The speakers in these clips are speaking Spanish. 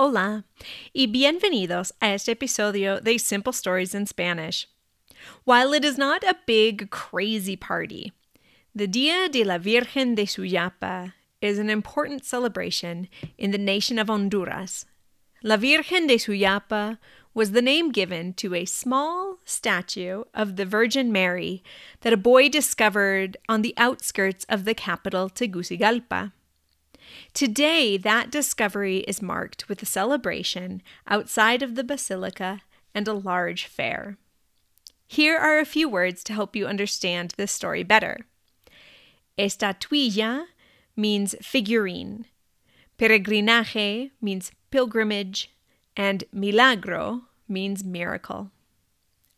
Hola y bienvenidos a este episodio de Simple Stories in Spanish. While it is not a big, crazy party, the Dia de la Virgen de Suyapa is an important celebration in the nation of Honduras. La Virgen de Suyapa was the name given to a small statue of the Virgin Mary that a boy discovered on the outskirts of the capital Tegucigalpa. Today, that discovery is marked with a celebration outside of the basilica and a large fair. Here are a few words to help you understand this story better. Estatuilla means figurine, peregrinaje means pilgrimage, and milagro means miracle.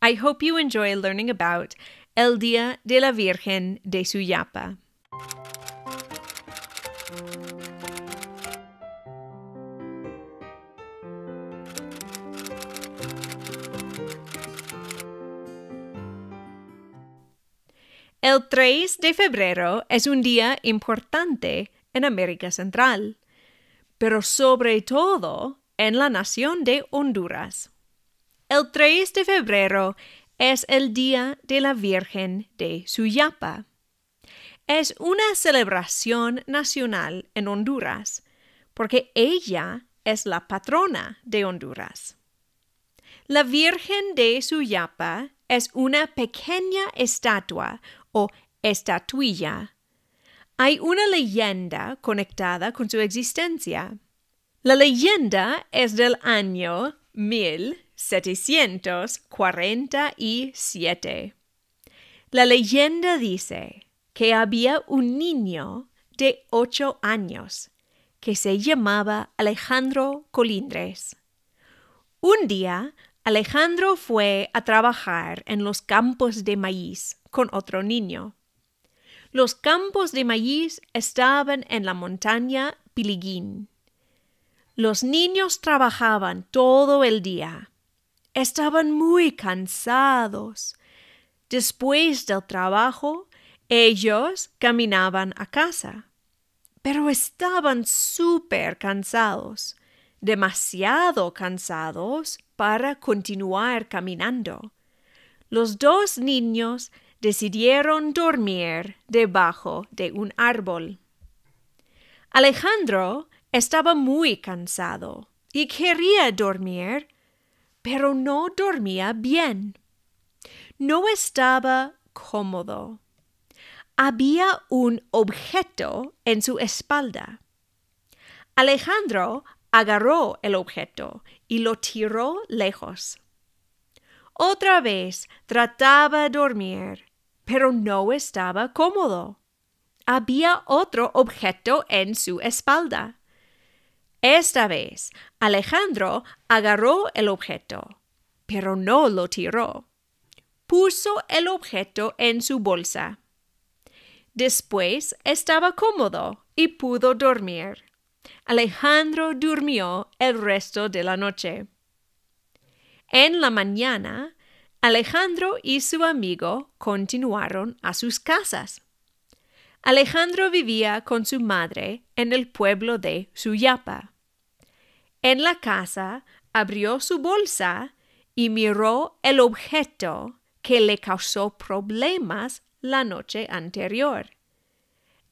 I hope you enjoy learning about El Dia de la Virgen de Suyapa. El 3 de febrero es un día importante en América Central, pero sobre todo en la nación de Honduras. El 3 de febrero es el Día de la Virgen de Suyapa. Es una celebración nacional en Honduras, porque ella es la patrona de Honduras. La Virgen de Suyapa es una pequeña estatua o estatuilla. Hay una leyenda conectada con su existencia. La leyenda es del año 1747. La leyenda dice que había un niño de ocho años que se llamaba Alejandro Colindres. Un día, Alejandro fue a trabajar en los campos de maíz con otro niño. Los campos de maíz estaban en la montaña Piliguín. Los niños trabajaban todo el día. Estaban muy cansados. Después del trabajo, ellos caminaban a casa. Pero estaban súper cansados, demasiado cansados para continuar caminando. Los dos niños decidieron dormir debajo de un árbol. Alejandro estaba muy cansado y quería dormir, pero no dormía bien. No estaba cómodo. Había un objeto en su espalda. Alejandro agarró el objeto y lo tiró lejos. Otra vez trataba de dormir, pero no estaba cómodo. Había otro objeto en su espalda. Esta vez, Alejandro agarró el objeto, pero no lo tiró. Puso el objeto en su bolsa. Después estaba cómodo y pudo dormir. Alejandro durmió el resto de la noche. En la mañana, Alejandro y su amigo continuaron a sus casas. Alejandro vivía con su madre en el pueblo de Suyapa. En la casa abrió su bolsa y miró el objeto que le causó problemas la noche anterior.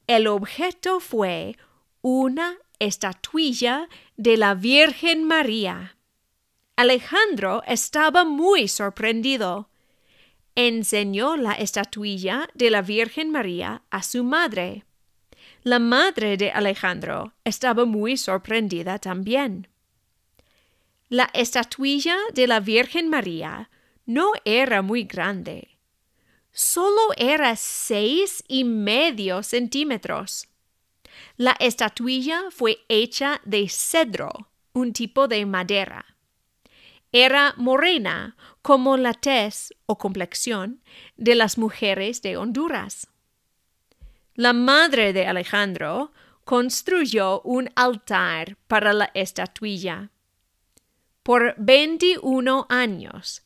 El objeto fue una estatuilla de la Virgen María. Alejandro estaba muy sorprendido. Enseñó la estatuilla de la Virgen María a su madre. La madre de Alejandro estaba muy sorprendida también. La estatuilla de la Virgen María no era muy grande. Solo era seis y medio centímetros. La estatuilla fue hecha de cedro, un tipo de madera era morena, como la tez o complexión de las mujeres de Honduras. La madre de Alejandro construyó un altar para la estatuilla. Por 21 años,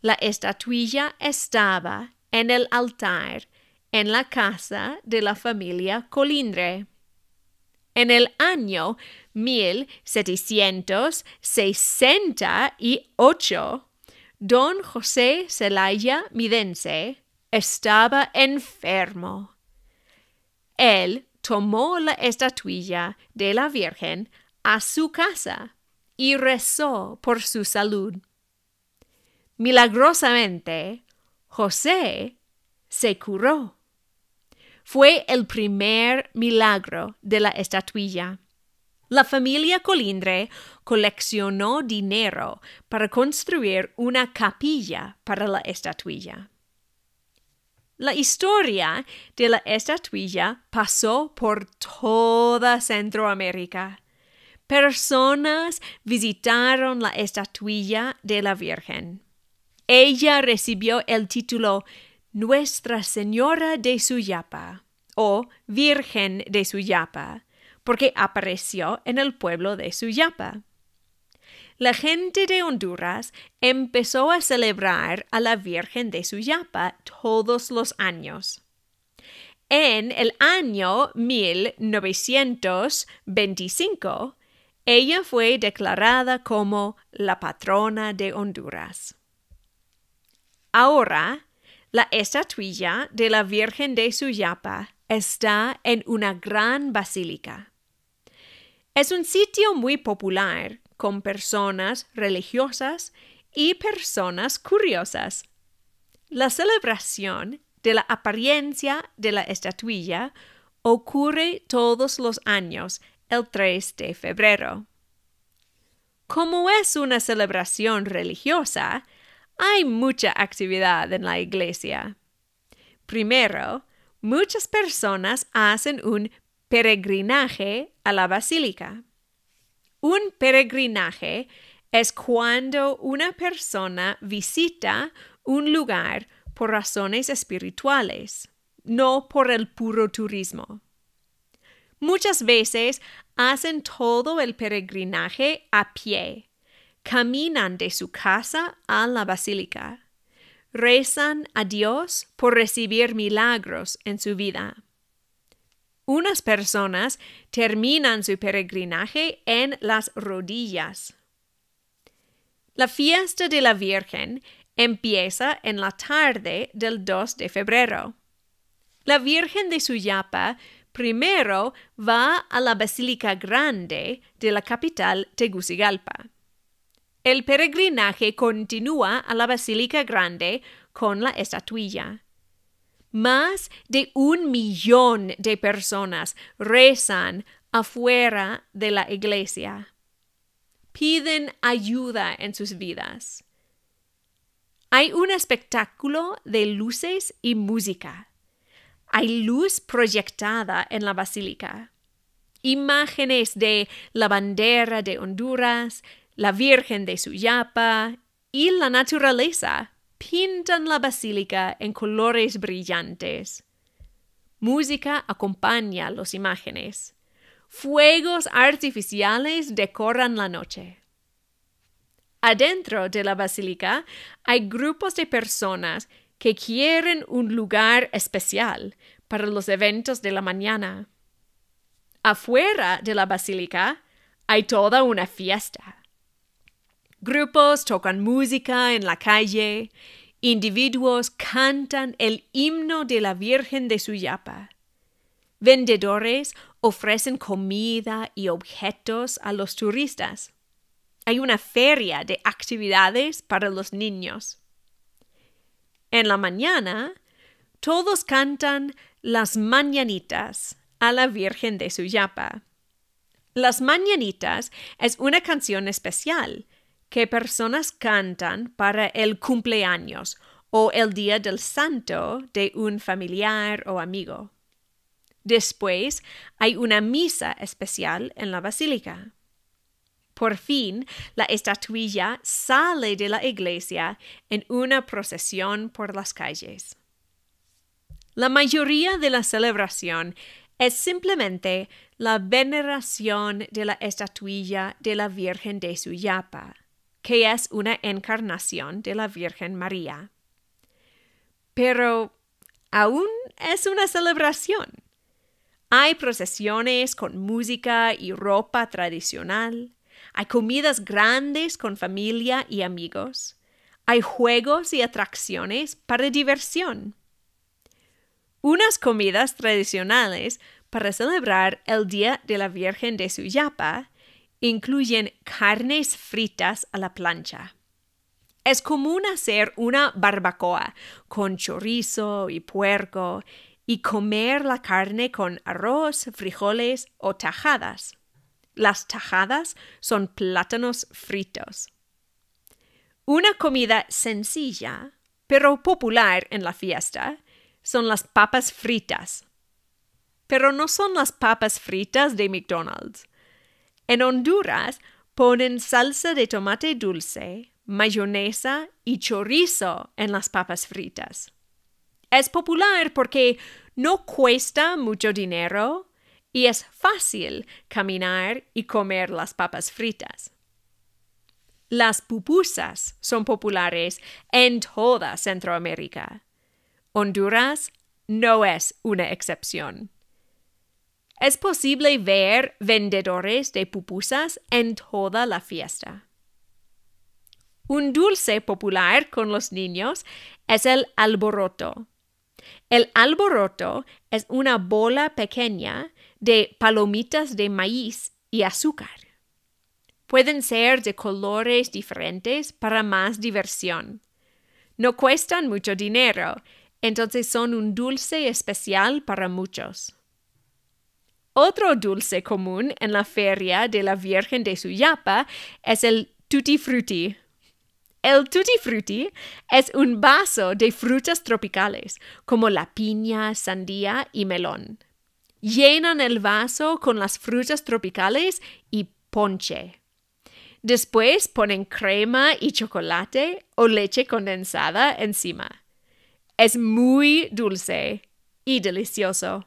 la estatuilla estaba en el altar en la casa de la familia Colindre en el año 1768, don José Celaya Midense estaba enfermo. Él tomó la estatuilla de la Virgen a su casa y rezó por su salud. Milagrosamente, José se curó. Fue el primer milagro de la estatuilla. La familia Colindre coleccionó dinero para construir una capilla para la estatuilla. La historia de la estatuilla pasó por toda Centroamérica. Personas visitaron la estatuilla de la Virgen. Ella recibió el título nuestra Señora de Suyapa o Virgen de Suyapa, porque apareció en el pueblo de Suyapa. La gente de Honduras empezó a celebrar a la Virgen de Suyapa todos los años. En el año 1925, ella fue declarada como la patrona de Honduras. Ahora, la estatuilla de la Virgen de Suyapa está en una gran basílica. Es un sitio muy popular con personas religiosas y personas curiosas. La celebración de la apariencia de la estatuilla ocurre todos los años el 3 de febrero. Como es una celebración religiosa, hay mucha actividad en la iglesia. Primero, muchas personas hacen un peregrinaje a la basílica. Un peregrinaje es cuando una persona visita un lugar por razones espirituales, no por el puro turismo. Muchas veces hacen todo el peregrinaje a pie, caminan de su casa a la basílica. Rezan a Dios por recibir milagros en su vida. Unas personas terminan su peregrinaje en las rodillas. La fiesta de la Virgen empieza en la tarde del 2 de febrero. La Virgen de Suyapa primero va a la Basílica Grande de la capital Tegucigalpa. El peregrinaje continúa a la Basílica Grande con la estatuilla. Más de un millón de personas rezan afuera de la iglesia. Piden ayuda en sus vidas. Hay un espectáculo de luces y música. Hay luz proyectada en la basílica. Imágenes de la bandera de Honduras, la Virgen de Suyapa y la naturaleza pintan la basílica en colores brillantes. Música acompaña las imágenes. Fuegos artificiales decoran la noche. Adentro de la basílica hay grupos de personas que quieren un lugar especial para los eventos de la mañana. Afuera de la basílica hay toda una fiesta. Grupos tocan música en la calle, individuos cantan el himno de la Virgen de Suyapa. Vendedores ofrecen comida y objetos a los turistas. Hay una feria de actividades para los niños. En la mañana, todos cantan las mañanitas a la Virgen de Suyapa. Las mañanitas es una canción especial que personas cantan para el cumpleaños o el día del santo de un familiar o amigo. Después hay una misa especial en la basílica. Por fin, la estatuilla sale de la iglesia en una procesión por las calles. La mayoría de la celebración es simplemente la veneración de la estatuilla de la Virgen de Suyapa que es una encarnación de la Virgen María. Pero aún es una celebración. Hay procesiones con música y ropa tradicional. Hay comidas grandes con familia y amigos. Hay juegos y atracciones para diversión. Unas comidas tradicionales para celebrar el Día de la Virgen de Suyapa incluyen carnes fritas a la plancha. Es común hacer una barbacoa con chorizo y puerco y comer la carne con arroz, frijoles o tajadas. Las tajadas son plátanos fritos. Una comida sencilla, pero popular en la fiesta, son las papas fritas. Pero no son las papas fritas de McDonald's. En Honduras ponen salsa de tomate dulce, mayonesa y chorizo en las papas fritas. Es popular porque no cuesta mucho dinero y es fácil caminar y comer las papas fritas. Las pupusas son populares en toda Centroamérica. Honduras no es una excepción. Es posible ver vendedores de pupusas en toda la fiesta. Un dulce popular con los niños es el alboroto. El alboroto es una bola pequeña de palomitas de maíz y azúcar. Pueden ser de colores diferentes para más diversión. No cuestan mucho dinero, entonces son un dulce especial para muchos. Otro dulce común en la feria de la Virgen de Suyapa es el tutti frutti. El tutti frutti es un vaso de frutas tropicales, como la piña, sandía y melón. Llenan el vaso con las frutas tropicales y ponche. Después ponen crema y chocolate o leche condensada encima. Es muy dulce y delicioso.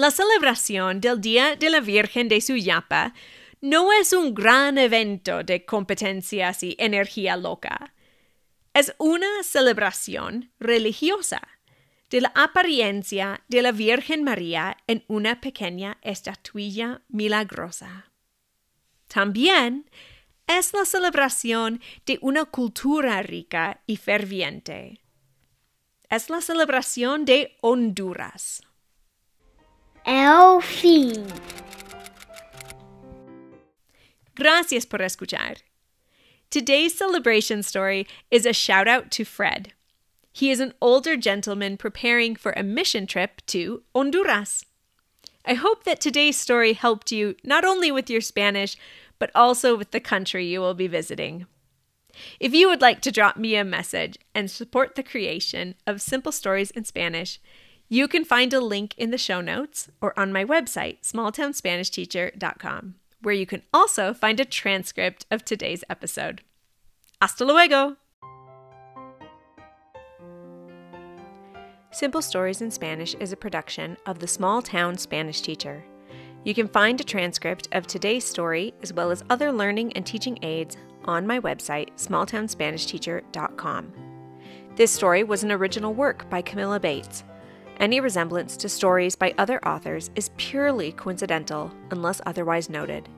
La celebración del Día de la Virgen de Suyapa no es un gran evento de competencias y energía loca. Es una celebración religiosa de la apariencia de la Virgen María en una pequeña estatuilla milagrosa. También es la celebración de una cultura rica y ferviente. Es la celebración de Honduras. Elfi. Gracias por escuchar. Today's celebration story is a shout out to Fred. He is an older gentleman preparing for a mission trip to Honduras. I hope that today's story helped you not only with your Spanish, but also with the country you will be visiting. If you would like to drop me a message and support the creation of Simple Stories in Spanish, you can find a link in the show notes or on my website, smalltownspanishteacher.com, where you can also find a transcript of today's episode. Hasta luego! Simple Stories in Spanish is a production of the Small Town Spanish Teacher. You can find a transcript of today's story as well as other learning and teaching aids on my website, smalltownspanishteacher.com. This story was an original work by Camilla Bates any resemblance to stories by other authors is purely coincidental unless otherwise noted.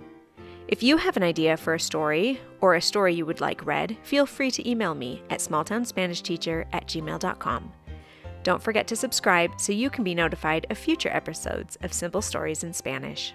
If you have an idea for a story or a story you would like read, feel free to email me at smalltownspanishteacher at gmail.com. Don't forget to subscribe so you can be notified of future episodes of Simple Stories in Spanish.